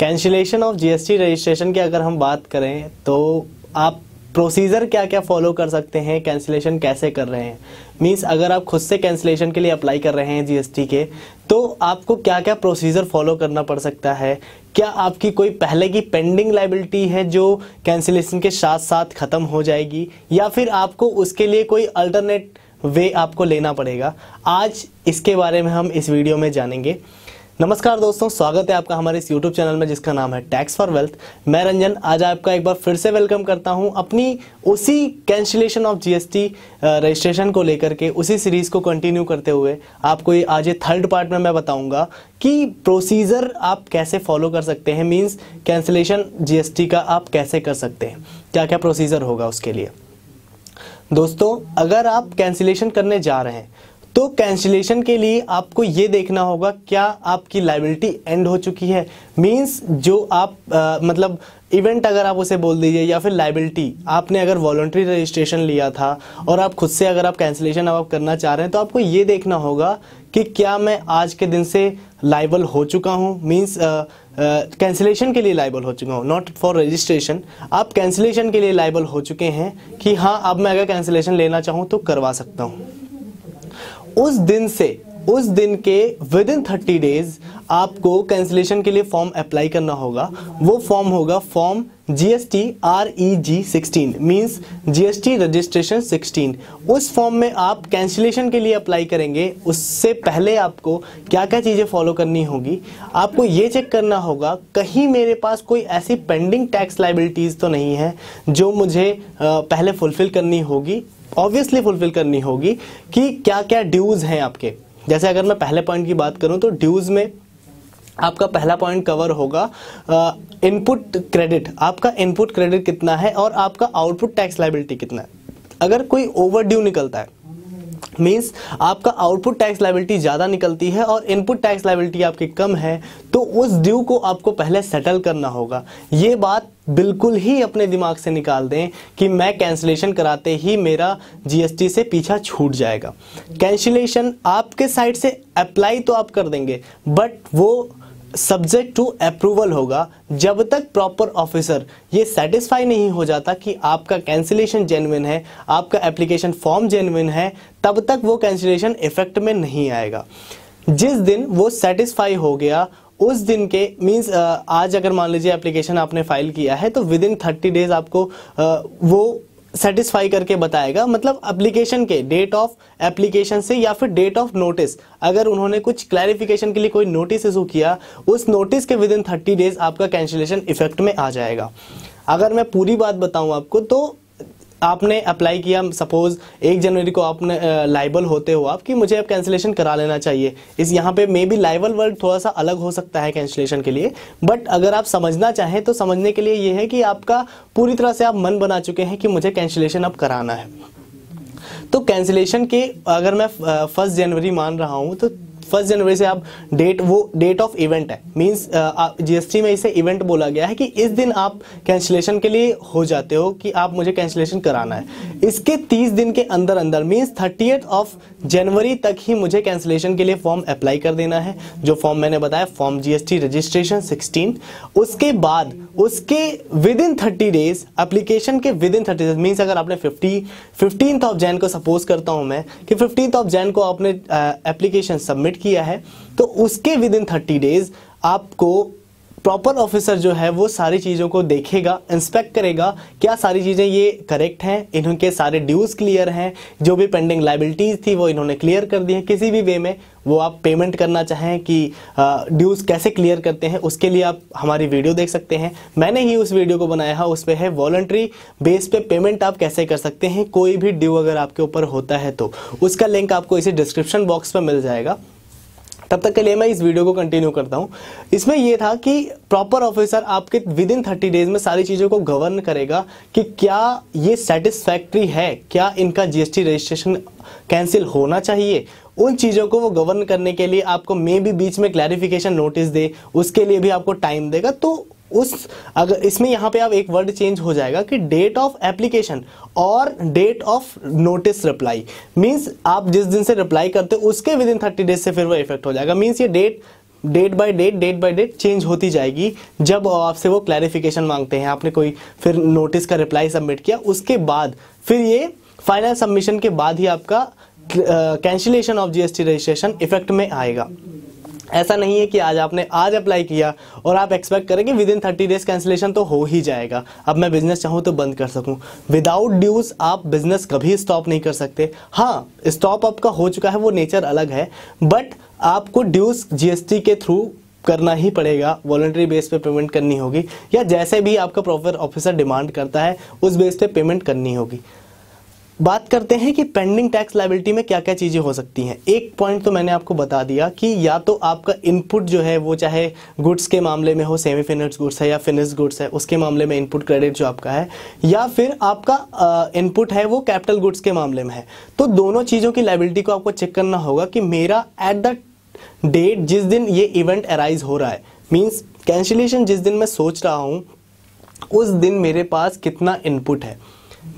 cancellation of GST registration की अगर हम बात करें तो आप प्रोसीजर क्या क्या फॉलो कर सकते हैं कैंसिलेशन कैसे कर रहे हैं मीन्स अगर आप खुद से कैंसिलेशन के लिए अप्लाई कर रहे हैं जीएसटी के तो आपको क्या क्या प्रोसीजर फॉलो करना पड़ सकता है क्या आपकी कोई पहले की पेंडिंग लाइबिलिटी है जो कैंसिलेशन के साथ साथ ख़त्म हो जाएगी या फिर आपको उसके लिए कोई अल्टरनेट वे आपको लेना पड़ेगा आज इसके बारे में हम इस वीडियो में जानेंगे नमस्कार दोस्तों स्वागत है आपका हमारे इस YouTube चैनल में जिसका नाम है टैक्स फॉर वेल्थ मैं रंजन आज आपका एक बार फिर से वेलकम करता हूं अपनी उसी कैंसिलेशन ऑफ जीएसटी रजिस्ट्रेशन को लेकर के उसी सीरीज़ को कंटिन्यू करते हुए आपको ये आज ये थर्ड पार्ट में मैं बताऊंगा कि प्रोसीजर आप कैसे फॉलो कर सकते हैं मीन्स कैंसिलेशन जी का आप कैसे कर सकते हैं क्या क्या प्रोसीजर होगा उसके लिए दोस्तों अगर आप कैंसिलेशन करने जा रहे हैं तो कैंसिलेशन के लिए आपको ये देखना होगा क्या आपकी लाइबिलिटी एंड हो चुकी है मींस जो आप आ, मतलब इवेंट अगर आप उसे बोल दीजिए या फिर लाइबिलिटी आपने अगर वॉलन्ट्री रजिस्ट्रेशन लिया था और आप खुद से अगर आप कैंसिलेशन अब आप करना चाह रहे हैं तो आपको ये देखना होगा कि क्या मैं आज के दिन से लाइबल हो चुका हूँ मीन्स कैंसिलेशन के लिए लाइबल हो चुका हूँ नॉट फॉर रजिस्ट्रेशन आप कैंसिलेशन के लिए लाइबल हो चुके हैं कि हाँ अब मैं अगर कैंसिलेशन लेना चाहूँ तो करवा सकता हूँ उस दिन से उस दिन के विद इन थर्टी डेज आपको कैंसिलेशन के लिए फॉर्म अप्लाई करना होगा वो फॉर्म होगा form G S T R E G sixteen means G S T registration sixteen उस फॉर्म में आप कैंसिलेशन के लिए अप्लाई करेंगे उससे पहले आपको क्या क्या चीज़ें फॉलो करनी होगी आपको ये चेक करना होगा कहीं मेरे पास कोई ऐसी पेंडिंग टैक्स लाइबिलिटीज़ तो नहीं है जो मुझे पहले फुलफ़िल करनी होगी ऑब्वियसली फुलफिल करनी होगी कि क्या क्या ड्यूज हैं आपके जैसे अगर मैं पहले पॉइंट की बात करूं तो ड्यूज में आपका पहला पॉइंट कवर होगा इनपुट क्रेडिट आपका इनपुट क्रेडिट कितना है और आपका आउटपुट टैक्स लाइबिलिटी कितना है अगर कोई ओवर ड्यू निकलता है मीन्स आपका आउटपुट टैक्स लाइबिलिटी ज़्यादा निकलती है और इनपुट टैक्स लाइबिलिटी आपकी कम है तो उस ड्यू को आपको पहले सेटल करना होगा ये बात बिल्कुल ही अपने दिमाग से निकाल दें कि मैं कैंसिलेशन कराते ही मेरा जीएसटी से पीछा छूट जाएगा कैंसिलेशन आपके साइड से अप्लाई तो आप कर देंगे बट वो सब्जेक्ट टू अप्रूवल होगा जब तक प्रॉपर ऑफिसर ये सेटिस्फाई नहीं हो जाता कि आपका कैंसिलेशन जेनविन है आपका एप्लीकेशन फॉर्म जेनविन है तब तक वो कैंसिलेशन इफेक्ट में नहीं आएगा जिस दिन वो सेटिस्फाई हो गया उस दिन के मीन्स आज अगर मान लीजिए एप्लीकेशन आपने फाइल किया है तो विद इन थर्टी डेज आपको वो सेटिस्फाई करके बताएगा मतलब एप्लीकेशन के डेट ऑफ एप्लीकेशन से या फिर डेट ऑफ नोटिस अगर उन्होंने कुछ क्लैरिफिकेशन के लिए कोई नोटिस इशू किया उस नोटिस के विद इन थर्टी डेज आपका कैंसिलेशन इफेक्ट में आ जाएगा अगर मैं पूरी बात बताऊं आपको तो आपने अप्लाई किया सपोज एक जनवरी को आपने लाइबल होते हो आप कि मुझे अब कैंसिलेशन करा लेना चाहिए इस यहाँ पे मे बी लाइबल वर्ड थोड़ा सा अलग हो सकता है कैंसिलेशन के लिए बट अगर आप समझना चाहें तो समझने के लिए ये है कि आपका पूरी तरह से आप मन बना चुके हैं कि मुझे कैंसिलेशन अब कराना है तो कैंसिलेशन के अगर मैं फर्स्ट जनवरी मान रहा हूँ तो फर्स्ट जनवरी से आप डेट वो डेट ऑफ इवेंट है मीन्स जीएसटी uh, में इसे इवेंट बोला गया है कि इस दिन आप कैंसिलेशन के लिए हो जाते हो कि आप मुझे कैंसिलेशन कराना है इसके तीस दिन के अंदर अंदर मीन्स थर्टी ऑफ जनवरी तक ही मुझे कैंसिलेशन के लिए फॉर्म अप्लाई कर देना है जो फॉर्म मैंने बताया फॉर्म जीएसटी रजिस्ट्रेशन सिक्सटीन उसके बाद उसके within thirty days application के within thirty days means अगर आपने फिफ्टी फिफ्टीन ऑफ जैन को सपोज करता हूँ मैं कि फिफ्टीन ऑफ जैन को आपने एप्लीकेशन uh, सबमिट किया है तो उसके विद इन थर्टी डेज आपको प्रॉपर ऑफिसर जो है वो सारी चीज़ों को देखेगा इंस्पेक्ट करेगा क्या सारी चीज़ें ये करेक्ट हैं इनके सारे ड्यूज़ क्लियर हैं जो भी पेंडिंग लाइबिलिटीज़ थी वो इन्होंने क्लियर कर दी हैं किसी भी वे में वो आप पेमेंट करना चाहें कि ड्यूज़ कैसे क्लियर करते हैं उसके लिए आप हमारी वीडियो देख सकते हैं मैंने ही उस वीडियो को बनाया है उस पर है वॉलंट्री बेस पे पेमेंट आप कैसे कर सकते हैं कोई भी ड्यू अगर आपके ऊपर होता है तो उसका लिंक आपको इसी डिस्क्रिप्शन बॉक्स पर मिल जाएगा तब तक के लिए मैं इस वीडियो को कंटिन्यू करता हूँ इसमें यह था कि प्रॉपर ऑफिसर आपके विद इन थर्टी डेज में सारी चीज़ों को गवर्न करेगा कि क्या ये सेटिस्फैक्ट्री है क्या इनका जीएसटी रजिस्ट्रेशन कैंसिल होना चाहिए उन चीज़ों को वो गवर्न करने के लिए आपको मे बी बीच में क्लैरिफिकेशन नोटिस दे उसके लिए भी आपको टाइम देगा तो उस अगर इसमें यहाँ पे आप एक वर्ड चेंज हो जाएगा कि डेट ऑफ एप्लीकेशन और date of notice reply means आप जिस दिन से रिप्लाई करते हो उसके विद इन थर्टी डेज से फिर वो इफेक्ट हो जाएगा मींस ये date date by date date by date change होती जाएगी जब आपसे वो क्लैरिफिकेशन मांगते हैं आपने कोई फिर नोटिस का रिप्लाई सबमिट किया उसके बाद फिर ये फाइनल सबमिशन के बाद ही आपका cancellation of GST registration effect में आएगा ऐसा नहीं है कि आज आपने आज अप्लाई किया और आप एक्सपेक्ट करें कि within thirty days cancellation तो हो ही जाएगा अब मैं बिजनेस चाहूँ तो बंद कर सकूँ विदाउट ड्यूज आप बिजनेस कभी स्टॉप नहीं कर सकते हाँ स्टॉप आपका हो चुका है वो नेचर अलग है बट आपको ड्यूज जीएसटी के थ्रू करना ही पड़ेगा वॉलंटरी बेस पे पेमेंट करनी होगी या जैसे भी आपका प्रॉफिट ऑफिसर डिमांड करता है उस बेस पे पेमेंट करनी होगी बात करते हैं कि पेंडिंग टैक्स लाइबिलिटी में क्या क्या चीज़ें हो सकती हैं एक पॉइंट तो मैंने आपको बता दिया कि या तो आपका इनपुट जो है वो चाहे गुड्स के मामले में हो सेमी फिनिश गुड्स है या फिनिश गुड्स है उसके मामले में इनपुट क्रेडिट जो आपका है या फिर आपका इनपुट है वो कैपिटल गुड्स के मामले में है तो दोनों चीज़ों की लाइबिलिटी को आपको चेक करना होगा कि मेरा एट द डेट जिस दिन ये इवेंट अराइज हो रहा है मीन्स कैंसिलेशन जिस दिन मैं सोच रहा हूँ उस दिन मेरे पास कितना इनपुट है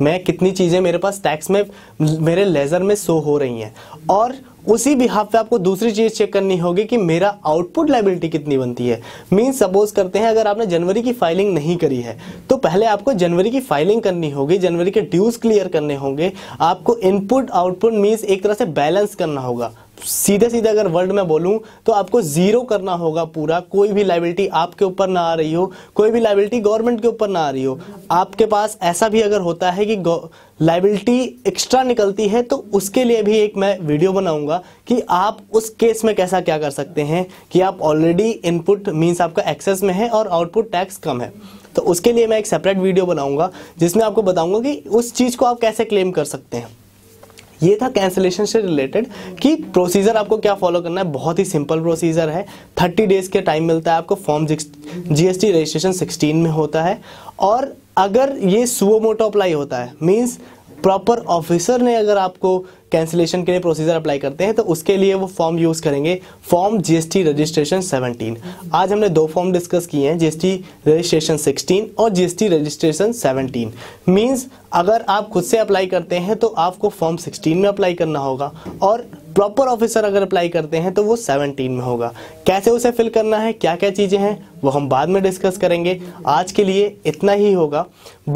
मैं कितनी चीज़ें मेरे पास टैक्स में मेरे लेज़र में शो हो रही हैं और उसी बिहाफ पे आपको दूसरी चीज़ चेक करनी होगी कि मेरा आउटपुट लाइबिलिटी कितनी बनती है मीन सपोज करते हैं अगर आपने जनवरी की फाइलिंग नहीं करी है तो पहले आपको जनवरी की फाइलिंग करनी होगी जनवरी के ड्यूज क्लियर करने होंगे आपको इनपुट आउटपुट मीन्स एक तरह से बैलेंस करना होगा सीधे सीधे अगर वर्ल्ड में बोलूं तो आपको जीरो करना होगा पूरा कोई भी लाइबिलिटी आपके ऊपर ना आ रही हो कोई भी लाइबिलिटी गवर्नमेंट के ऊपर ना आ रही हो आपके पास ऐसा भी अगर होता है कि लाइबिलिटी एक्स्ट्रा निकलती है तो उसके लिए भी एक मैं वीडियो बनाऊंगा कि आप उस केस में कैसा क्या कर सकते हैं कि आप ऑलरेडी इनपुट मीन्स आपका एक्सेस में है और आउटपुट टैक्स कम है तो उसके लिए मैं एक सेपरेट वीडियो बनाऊंगा जिसमें आपको बताऊंगा कि उस चीज़ को आप कैसे क्लेम कर सकते हैं ये था कैंसिलेशन से रिलेटेड कि प्रोसीजर आपको क्या फॉलो करना है बहुत ही सिंपल प्रोसीजर है थर्टी डेज के टाइम मिलता है आपको फॉर्म जीएसटी रजिस्ट्रेशन सिक्सटीन में होता है और अगर ये सुओ मोटो अप्लाई होता है मीन्स प्रॉपर ऑफिसर ने अगर आपको कैंसिलेशन के लिए प्रोसीजर अप्लाई करते हैं तो उसके लिए वो फॉर्म यूज़ करेंगे फॉर्म जीएसटी रजिस्ट्रेशन 17 आज हमने दो फॉर्म डिस्कस किए हैं जीएसटी रजिस्ट्रेशन 16 और जीएसटी रजिस्ट्रेशन 17 मींस अगर आप खुद से अप्लाई करते हैं तो आपको फॉर्म 16 में अप्लाई करना होगा और प्रॉपर ऑफिसर अगर अप्लाई करते हैं तो वो 17 में होगा कैसे उसे फिल करना है क्या क्या चीज़ें हैं वो हम बाद में डिस्कस करेंगे आज के लिए इतना ही होगा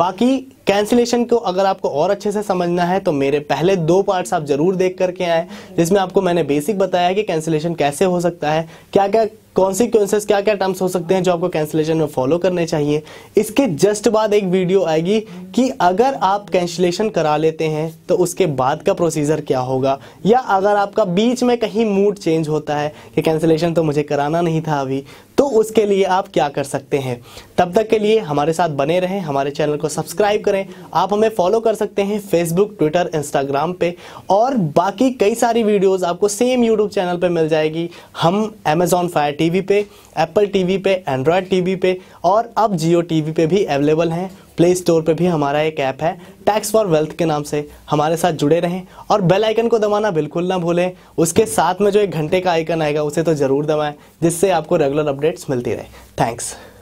बाकी कैंसिलेशन को अगर आपको और अच्छे से समझना है तो मेरे पहले दो पार्ट्स आप ज़रूर देख करके आए जिसमें आपको मैंने बेसिक बताया कि कैंसिलेशन कैसे हो सकता है क्या क्या कॉन्सिक्वेंसेस क्या क्या टर्म्स हो सकते हैं जो आपको कैंसिलेशन में फॉलो करने चाहिए इसके जस्ट बाद एक वीडियो आएगी कि अगर आप कैंसिलेशन करा लेते हैं तो उसके बाद का प्रोसीजर क्या होगा या अगर आपका बीच में कहीं मूड चेंज होता है कि कैंसिलेशन तो मुझे कराना नहीं था अभी तो उसके लिए आप क्या कर सकते हैं तब तक के लिए हमारे साथ बने रहें हमारे चैनल को सब्सक्राइब करें आप हमें फॉलो कर सकते हैं फेसबुक ट्विटर इंस्टाग्राम पे और बाकी कई सारी वीडियोस आपको सेम यूट्यूब चैनल पे मिल जाएगी हम अमेजॉन फायर टीवी पे एप्पल टीवी पे एंड्रॉयड टीवी पे और अब जियो टीवी पे भी अवेलेबल हैं प्ले स्टोर पर भी हमारा एक ऐप है टैक्स फॉर वेल्थ के नाम से हमारे साथ जुड़े रहें और बेल आइकन को दबाना बिल्कुल ना भूलें उसके साथ में जो एक घंटे का आइकन आएगा उसे तो ज़रूर दबाएं जिससे आपको रेगुलर अपडेट्स मिलती रहे थैंक्स